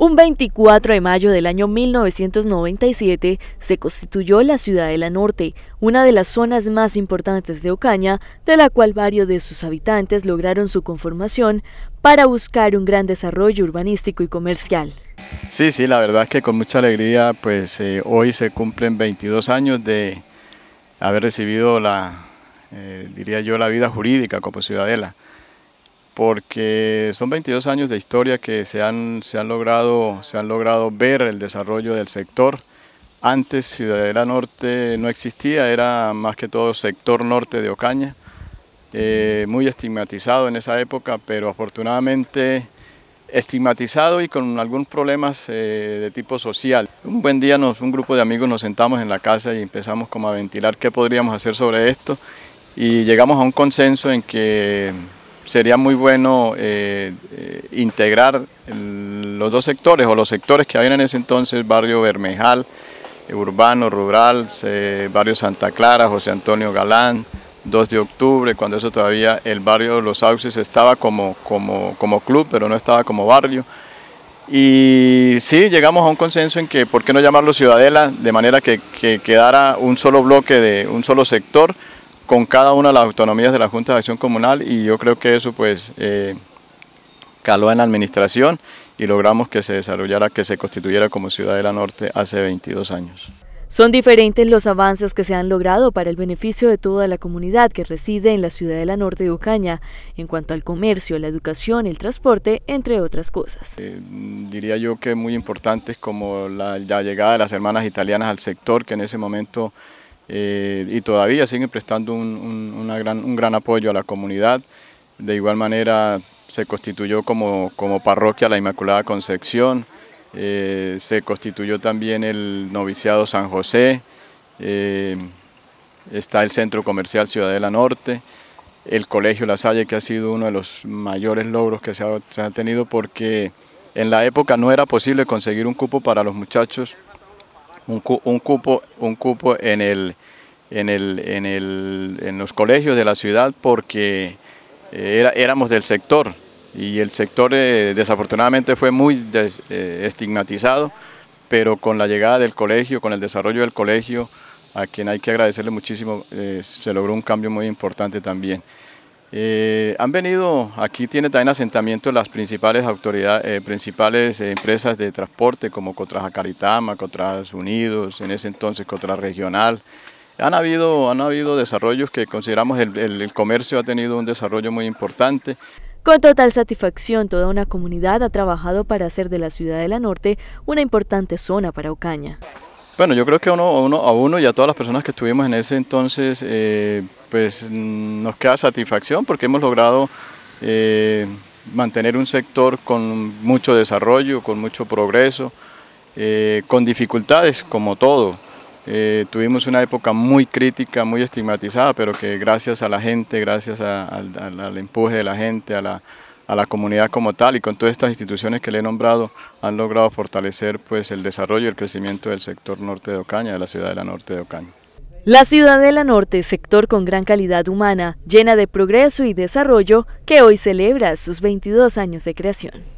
Un 24 de mayo del año 1997 se constituyó la Ciudadela Norte, una de las zonas más importantes de Ocaña, de la cual varios de sus habitantes lograron su conformación para buscar un gran desarrollo urbanístico y comercial. Sí, sí, la verdad es que con mucha alegría, pues eh, hoy se cumplen 22 años de haber recibido la, eh, diría yo, la vida jurídica como ciudadela porque son 22 años de historia que se han, se han, logrado, se han logrado ver el desarrollo del sector. Antes Ciudadela Norte no existía, era más que todo sector norte de Ocaña, eh, muy estigmatizado en esa época, pero afortunadamente estigmatizado y con algunos problemas eh, de tipo social. Un buen día nos, un grupo de amigos nos sentamos en la casa y empezamos como a ventilar qué podríamos hacer sobre esto y llegamos a un consenso en que sería muy bueno eh, eh, integrar los dos sectores o los sectores que habían en ese entonces, barrio Bermejal, urbano, rural, barrio Santa Clara, José Antonio Galán, 2 de octubre, cuando eso todavía el barrio Los Sauces estaba como, como, club, pero no estaba como barrio. Y sí, llegamos a un consenso en que, ¿por qué no llamarlo Ciudadela? De manera que quedara un solo bloque, de un solo sector con cada una de las autonomías de la Junta de Acción Comunal y yo creo que eso pues eh, caló en la administración y logramos que se desarrollara, que se constituyera como Ciudad de la Norte hace 22 años. Son diferentes los avances que se han logrado para el beneficio de toda la comunidad que reside en la Ciudad de la Norte de Ocaña, en cuanto al comercio, la educación, el transporte, entre otras cosas. Eh, diría yo que muy importantes como la, la llegada de las hermanas italianas al sector, que en ese momento eh, y todavía siguen prestando un, gran, un, gran, apoyo a la comunidad. De igual manera se constituyó como, parroquia la Inmaculada Concepción, eh, se constituyó también el noviciado San José, eh, está el Centro Comercial Ciudadela Norte, el Colegio La Salle que ha sido uno de los mayores logros que se ha tenido porque en la época no era posible conseguir un cupo para los muchachos un, un, cupo, un cupo en, el, en, el, en, el, en los colegios de la ciudad porque eh, era, éramos del sector y el sector eh, desafortunadamente fue muy eh, estigmatizado, pero con la llegada del colegio, con el desarrollo del colegio, a quien hay que agradecerle muchísimo, se logró un cambio muy importante también. Eh, han venido, aquí tiene también asentamiento las principales autoridades, eh, principales empresas de transporte como Cotras Acaritama, Cotras Unidos, en ese entonces Cotras Regional. Han habido, han habido desarrollos que consideramos el, el comercio ha tenido un desarrollo muy importante. Con total satisfacción, toda una comunidad ha trabajado para hacer de la ciudad de la Norte una importante zona para Ocaña. Bueno, yo creo que uno, uno, a uno y a todas las personas que estuvimos en ese entonces, eh, pues nos queda satisfacción porque hemos logrado eh, mantener un sector con mucho desarrollo, con mucho progreso, eh, con dificultades como todo. tuvimos una época muy crítica, muy estigmatizada, pero que gracias a la gente, gracias al empuje de la gente, a la a la comunidad como tal y con todas estas instituciones que le he nombrado han logrado fortalecer pues, el desarrollo y el crecimiento del sector norte de Ocaña, de la ciudad de la norte de Ocaña. La ciudad de la Norte, sector con gran calidad humana, llena de progreso y desarrollo, que hoy celebra sus 22 años de creación.